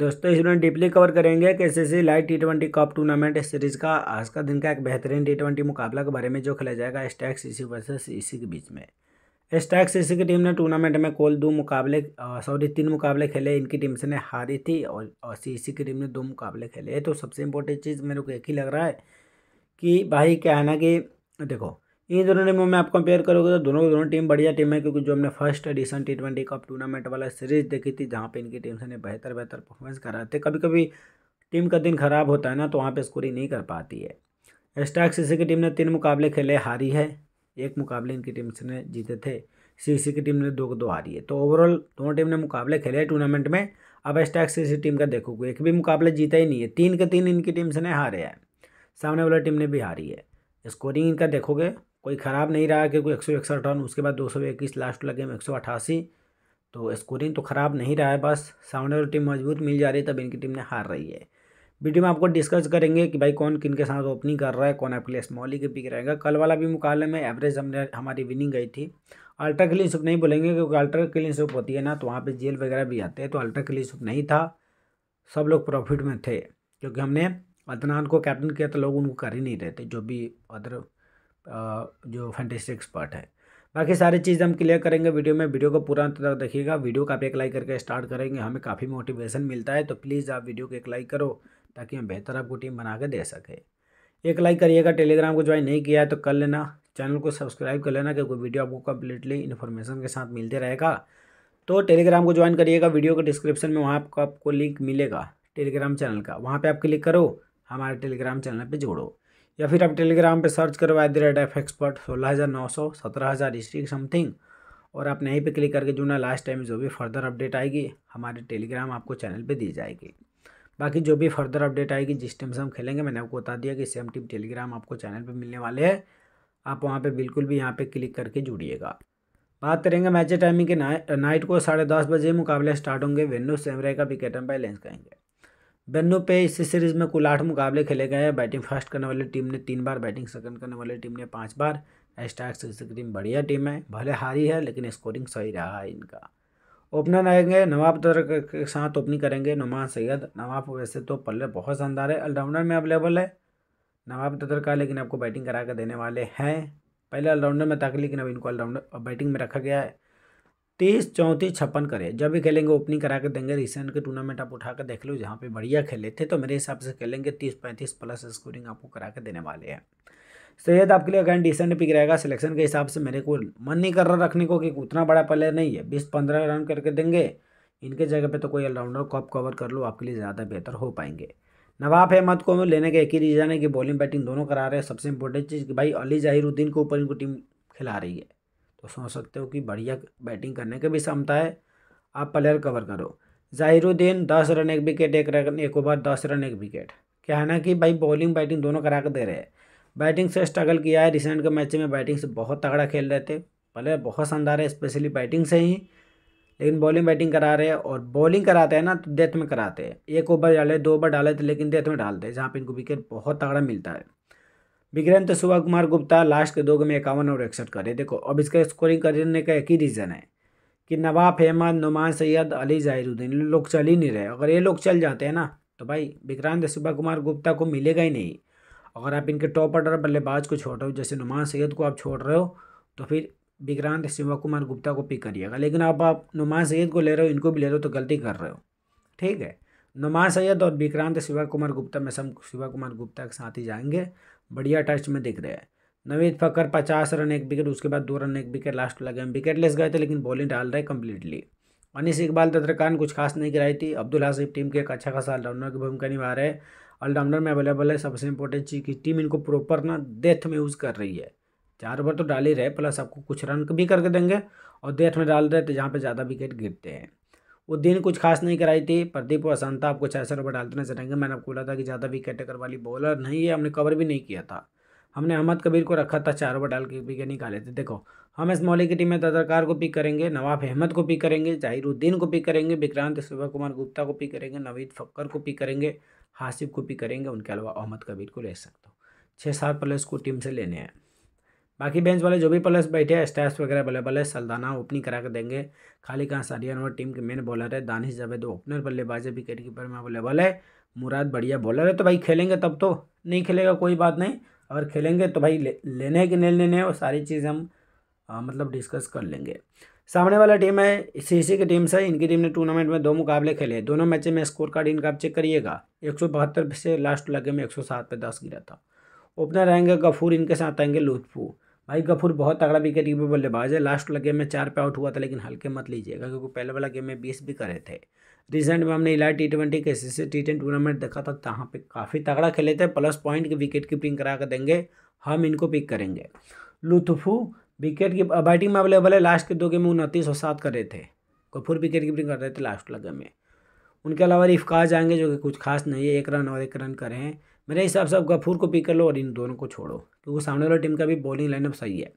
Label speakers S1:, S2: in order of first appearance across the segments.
S1: दोस्तों इस वीडियो में डीपली कवर करेंगे कि S light T twenty cup tournament series का आज का दिन का एक बेहतरीन टी ट्वेंटी मुकाबला के बारे में जो खेला जाएगा स्टैक्स इसी वर्सेस इसी के बीच में स्टैक्स इसी e की टीम ने टूर्नामेंट में कुल दो मुकाबले सॉरी तीन मुकाबले खेले इनकी टीम से ने हारी थी और, और सी इसी e की टीम ने दो मुकाबले खेले तो सबसे इंपॉर्टेंट चीज़ मेरे को एक ही लग रहा है कि भाई क्या है ना कि देखो इन दोनों टीमों में आप कंपेयर करोगे तो दोनों दोनों टीम बढ़िया टीम है क्योंकि जो हमने first edition T twenty cup tournament वाला सीरीज देखी थी जहाँ पे इनकी टीम से बेहतर बेहतर परफॉर्मेंस करा थे कभी कभी टीम का दिन खराब होता है ना तो वहाँ पर स्कोरिंग नहीं कर पाती है स्टार्क सी की टीम ने तीन मुकाबले खेले हारी है एक मुकाबले इनकी टीम से जीते थे सी की टीम ने दो दो हारी है तो ओवरऑल दोनों टीम ने मुकाबले खेले टूर्नामेंट में अब स्टार्क सी टीम का देखोगे एक भी मुकाबले जीता ही नहीं है तीन के तीन इनकी टीम से हारे हैं सामने वाली टीम ने भी हारी है स्कोरिंग इनका देखोगे कोई ख़राब नहीं रहा क्योंकि एक सौ इकसठ रन उसके बाद दो सौ इक्कीस लास्ट लगे में एक सौ अठासी तो स्कोरिंग तो ख़राब नहीं रहा है बस सामने वाली टीम मजबूत मिल जा रही है तब इनकी टीम ने हार रही है वीडियो में आपको डिस्कस करेंगे कि भाई कौन किन के साथ ओपनिंग कर रहा है कौन आपके लिए स्मॉली के पिक रहेगा कल वाला भी मुकाबले में एवरेज हमने हमारी विनिंग गई थी अल्ट्रा क्लीन सुप नहीं बोलेंगे क्योंकि अल्ट्रा क्लीन सुप होती है ना तो वहाँ पे जेल वगैरह भी आते हैं तो अल्ट्रा क्लीन सुप नहीं था सब लोग प्रॉफिट में थे क्योंकि हमने अदनान को कैप्टन किया तो लोग उनको कर ही नहीं रहे थे जो भी अदर जो फैंटेस्टिक्स पार्ट है बाकी सारी चीज़ हम क्लियर करेंगे वीडियो में वीडियो को पूरा अंत तक देखिएगा वीडियो का आप एक लाइक करके स्टार्ट करेंगे हमें काफ़ी मोटिवेशन मिलता है तो प्लीज़ आप वीडियो को एक लाइक करो ताकि हम बेहतर आपको टीम बना के दे सकें एक लाइक करिएगा टेलीग्राम को ज्वाइन नहीं किया है तो कर लेना चैनल को सब्सक्राइब कर लेना क्योंकि वीडियो आपको कम्प्लीटली इन्फॉर्मेशन के साथ मिलते रहेगा तो टेलीग्राम को ज्वाइन करिएगा वीडियो के डिस्क्रिप्शन में वहाँ आपको आपको लिंक मिलेगा टेलीग्राम चैनल का वहाँ पर आप क्लिक करो हमारे टेलीग्राम चैनल पर जोड़ो या फिर आप टेलीग्राम पे सर्च करो at the rate F expert सोलह हज़ार नौ सौ सत्रह हज़ार इसी समथिंग और आपने यहीं पे क्लिक करके जुड़ना लास्ट टाइम जो भी फर्दर अपडेट आएगी हमारे टेलीग्राम आपको चैनल पे दी जाएगी बाकी जो भी फर्दर अपडेट आएगी जिस टाइम से हम खेलेंगे मैंने आपको बता दिया कि सेम टीम टेलीग्राम आपको चैनल पर मिलने वाले हैं आप वहाँ पर बिल्कुल भी यहाँ पे क्लिक करके जुड़िएगा बात करेंगे मैच टाइमिंग के नाइट को साढ़े दस बजे मुकाबले स्टार्ट होंगे वेन्यू सेमरे का विकेट एम्पायर लेंस कहेंगे वेन्यू पे इस सीरीज में कुल आठ मुकाबले खेले गए हैं बैटिंग फर्स्ट करने वाली टीम ने तीन बार बैटिंग सेकंड करने वाली टीम ने पाँच बार स्टार्स की टीम बढ़िया टीम है भले हारी है लेकिन स्कोरिंग सही रहा है इनका ओपनर आएंगे नवाब तर के साथ ओपनिंग करेंगे नुमान सैयद नवाब वैसे तो पल्ले बहुत शानदार है ऑलराउंडर में अवेलेबल है नवाब तदर का लेकिन आपको बैटिंग करा कर देने वाले हैं पहले ऑलराउंडर में तक लेकिन अब इनको ऑलराउंडर बैटिंग में रखा गया है तेईस चौंतीस छप्पन करे जब भी खेलेंगे ओपनिंग करा के देंगे रिसेंट के टूर्नामेंट आप उठा कर देख लो जहाँ पे बढ़िया खेले थे तो मेरे हिसाब से खेलेंगे तीस पैंतीस प्लस स्कोरिंग आपको करा के देने वाले हैं सैयद तो तो आपके लिए अगर डिसेंट पिक रहेगा सिलेक्शन के हिसाब से मेरे को मन नहीं कर रहा रखने को कि उतना बड़ा प्लेयर नहीं है बीस पंद्रह रन करके देंगे इनके जगह पर तो कोई ऑलराउंडर कप कवर कर लो आपके लिए ज़्यादा बेहतर हो पाएंगे नवाब अहमद को लेने का एक ही रीज़न है कि बॉलिंग बैटिंग दोनों करा रहे हैं सबसे इंपॉर्टेंट चीज़ कि भाई अली जाहिरुद्दीन को ऊपर इनको टीम खिला रही है तो समझ सकते हो कि बढ़िया बैटिंग करने की भी क्षमता है आप प्लेयर कवर करो जाहिरुद्दीन दस रन एक विकेट एक रन एक ओवर दस रन एक विकेट क्या है ना कि भाई बॉलिंग बैटिंग दोनों करा कर दे रहे हैं बैटिंग से स्ट्रगल किया है रिसेंट के मैच में बैटिंग से बहुत तगड़ा खेल रहे थे प्लेयर बहुत शानदार है स्पेशली बैटिंग से ही लेकिन बॉलिंग बैटिंग करा रहे हैं और बॉलिंग कराते हैं ना तो डेथ में कराते हैं एक ओवर डाले दो ओवर डाले थे लेकिन डेथ में डालते हैं जहाँ पर इनको विकेट बहुत तगड़ा मिलता है विक्रांत तो सुबह कुमार गुप्ता लास्ट के दो में इक्यावन और इकसठ करे देखो अब इसका स्कोरिंग करने का एक ही रीज़न है कि नवाब अहमद नुमान सैयद अली जाहिरुद्दीन लोग चल ही नहीं रहे अगर ये लोग चल जाते हैं ना तो भाई विक्रांत सुबह कुमार गुप्ता को मिलेगा ही नहीं अगर आप इनके टॉप ऑर्डर बल्लेबाज को छोड़ रहे हो जैसे नुमान सैयद को आप छोड़ रहे हो तो फिर विक्रांत शिवा कुमार गुप्ता को पिक करिएगा लेकिन अब आप नुमान सैयद को ले रहे हो इनको भी ले रहे हो तो गलती कर रहे हो ठीक है नुमान सैयद और विक्रांत शिवा कुमार गुप्ता में सब शिवा कुमार गुप्ता के साथ ही जाएंगे बढ़िया टेस्ट में दिख रहे हैं नवीद फकर पचास रन एक विकेट उसके बाद दो रन एक विकेट लास्ट लगे हम विकेट लेस गए थे लेकिन बॉलिंग डाल रहे कंप्लीटली अनिस इकबाल तत्रकान कुछ खास नहीं गिराई थी अब्दुल हासिफ टीम के एक अच्छा खासा ऑलराउंडर की भूमिका निभा रहे हैं ऑलराउंडर में अवेलेबल है सबसे इंपॉर्टेंट चीज़ की टीम इनको प्रॉपर ना डेथ में यूज़ कर रही है चार ओवर तो डाल ही रहे प्लस आपको कुछ रन भी करके देंगे और डेथ में डाल रहे थे जहाँ पर ज़्यादा विकेट गिरते हैं वो दिन कुछ खास नहीं कराई थी प्रदीप और असंता आपको छः रुपये डालते नजर आएंगे मैंने आपको बोला था कि ज़्यादा विकेट टेकर वाली बॉलर नहीं है हमने कवर भी नहीं किया था हमने अहमद कबीर को रखा था चार ओवर डाल के विकेट निकाले थे देखो हम इस मौली की टीम में ददरकार को पिक करेंगे नवाब अहमद को पिक करेंगे जाहिरुद्दीन को पिक करेंगे विक्रांत सुबह कुमार गुप्ता को पिक करेंगे नवीद फक्कर को पिक करेंगे हासिफ को पिक करेंगे उनके अलावा अहमद कबीर को ले सकते हो छः सात प्लेयर्स को टीम से लेने हैं बाकी बेंच वाले जो भी प्लस बैठे हैं स्टैप्स वगैरह अवेलेबल है सल्दाना ओपनिंग करा के देंगे खाली कहाँ सारिया और टीम के मेन बॉलर है दानिश जावेद ओपनर बल्लेबाज है विकेट कीपर में अवेलेबल है मुराद बढ़िया बॉलर है तो भाई खेलेंगे तब तो नहीं खेलेगा कोई बात नहीं अगर खेलेंगे तो भाई लेने के नहीं लेने वो सारी चीज़ हम मतलब डिस्कस कर लेंगे सामने वाला टीम है सीसी की टीम से इनकी टीम ने टूर्नामेंट में दो मुकाबले खेले दोनों मैचों में स्कोर कार्ड इनका आप चेक करिएगा एक सौ बहत्तर से लास्ट लगे में एक सौ सात पे दस गिरा था ओपनर रहेंगे गफूर इनके साथ आएंगे लुत्फू भाई गफूर बहुत तगड़ा विकेट कीपर बल्लेबाज है लास्ट वाला गेम में चार पे आउट हुआ था लेकिन हल्के मत लीजिएगा क्योंकि पहले वाला गेम में बीस भी करे थे रिसेंट में हमने इलाज टी ट्वेंटी के सी टी टेन टूर्नामेंट देखा था जहाँ पे काफ़ी तगड़ा खेले थे प्लस पॉइंट की विकेट कीपिंग करा कर देंगे हम इनको पिक करेंगे लुत्फू विकेट की बैटिंग में अवेलेबल है लास्ट के दो गेम में उनतीस और सात करे थे गफूर विकेट कीपिंग कर रहे थे लास्ट वाला गेम में उनके अलावा इफ्काज आएंगे जो कि कुछ खास नहीं है एक रन और एक रन करें मेरे हिसाब से आप गफूर को पिक कर लो और इन दोनों को छोड़ो क्योंकि सामने वाली टीम का भी बॉलिंग लाइनअप सही है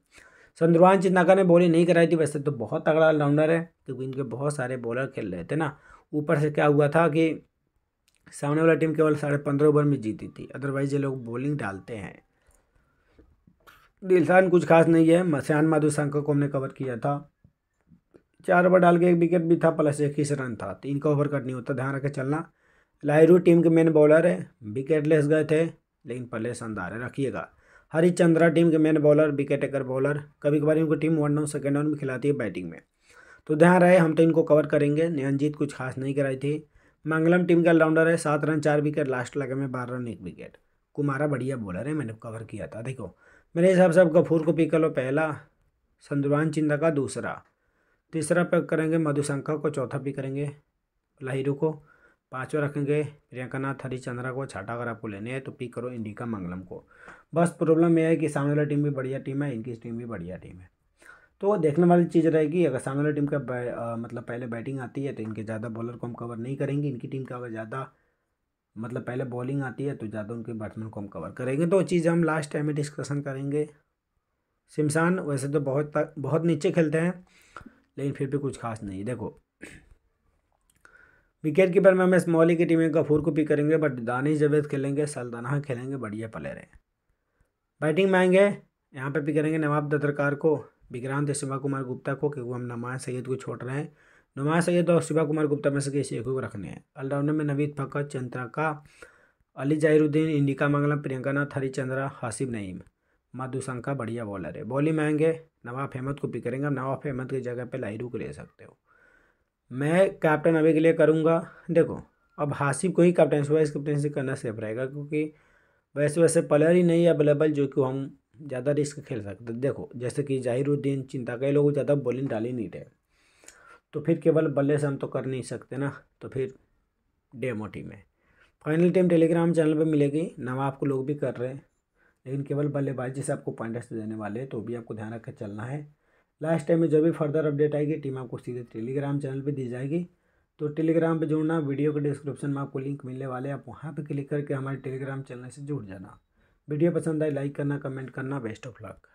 S1: चंद्रवान चिन्नाका ने बॉलिंग नहीं कराई थी वैसे तो बहुत तगड़ा ऑलराउंडर है क्योंकि इनके बहुत सारे बॉलर खेल रहे थे ना ऊपर से क्या हुआ था कि सामने वाला टीम केवल साढ़े पंद्रह ओवर में जीती थी अदरवाइज ये लोग बॉलिंग डालते हैं दिलशान कुछ खास नहीं है मसान माधुशंकर को हमने कवर किया था चार ओवर डाल के एक विकेट भी था प्लस इक्कीस रन था तो इनका ओवर कट नहीं होता ध्यान रखे चलना लाहरू टीम के मेन बॉलर है विकेटलेस गए थे लेकिन पहले शानदार है रखिएगा हरिचंद्रा टीम के main bowler wicket taker bowler कभी कभार इनको team one down second down में खिलाती है बैटिंग में तो ध्यान रहे हम तो इनको कवर करेंगे नियंजीत कुछ खास नहीं कराई थी मंगलम टीम का ऑलराउंडर है सात रन चार विकेट लास्ट लगे में बारह रन एक विकेट कुमारा बढ़िया बॉलर है मैंने कवर किया था देखो मेरे हिसाब से अब गफूर को पिक कर लो पहला संदुरान चिंदा का दूसरा तीसरा पिक करेंगे मधुशंकर को चौथा पिक करेंगे लाहिरू को पाँचों रखेंगे प्रियंका नाथ हरिचंद्रा को छाटा अगर आपको लेने हैं तो पिक करो इंडिका मंगलम को बस प्रॉब्लम यह है कि सामने वाली टीम भी बढ़िया टीम है इनकी टीम भी बढ़िया टीम है तो देखने वाली चीज़ रहेगी अगर सामने वाली टीम का मतलब पहले बैटिंग आती है तो इनके ज़्यादा बॉलर को हम कवर नहीं करेंगे इनकी टीम का अगर ज़्यादा मतलब पहले बॉलिंग आती है तो ज़्यादा उनके बैट्समैन को हम कवर करेंगे तो चीज़ हम लास्ट टाइम में डिस्कशन करेंगे सिमसान वैसे तो बहुत बहुत नीचे खेलते हैं लेकिन फिर भी कुछ खास नहीं देखो विकेट कीपर में हम स्मॉली की टीम में गफूर को पिक करेंगे बट दानी जवेद खेलेंगे सलदाना खेलेंगे बढ़िया प्लेयर है बैटिंग में आएंगे यहाँ पर पिक करेंगे नवाब दत्तरकार को विक्रांत शिवा कुमार गुप्ता को क्योंकि हम नमाज सैयद को छोड़ रहे हैं नुमा सैयद और शिवा कुमार गुप्ता में से किसी एक को रखने हैं ऑलराउंडर में नवीद फकर चंद्राका अली जहिरुद्दीन इंडिका मंगलम प्रियंका नाथ हरिचंद्रा हासिब नईम माधुसंका बढ़िया बॉलर है बॉलिंग में आएंगे नवाब अहमद को पिक करेंगे नवाब अहमद की जगह पर लाहिरू को ले सकते हो मैं कैप्टन अभी के लिए करूँगा देखो अब हासिफ को ही कैप्टन वाइस कैप्टनसी करना सेफ रहेगा क्योंकि वैसे वैसे प्लेयर ही नहीं अवेलेबल जो कि हम ज़्यादा रिस्क खेल सकते देखो जैसे कि जाहिरुद्दीन चिंता कई लोग ज़्यादा बॉलिंग डाल ही नहीं रहे तो फिर केवल बल्ले से हम तो कर नहीं सकते ना तो फिर डेमो टीम है फाइनल टीम टेलीग्राम चैनल पर मिलेगी नाम आपको लोग भी कर रहे हैं लेकिन केवल बल्लेबाजी से आपको पॉइंट्स देने वाले हैं तो भी आपको ध्यान रख चलना है लास्ट टाइम में जब भी फर्दर अपडेट आएगी टीम आपको सीधे टेलीग्राम चैनल पर दी जाएगी तो टेलीग्राम पे जुड़ना वीडियो के डिस्क्रिप्शन में आपको लिंक मिलने वाले आप वहाँ पे क्लिक करके हमारे टेलीग्राम चैनल से जुड़ जाना वीडियो पसंद आए लाइक करना कमेंट करना बेस्ट ऑफ लक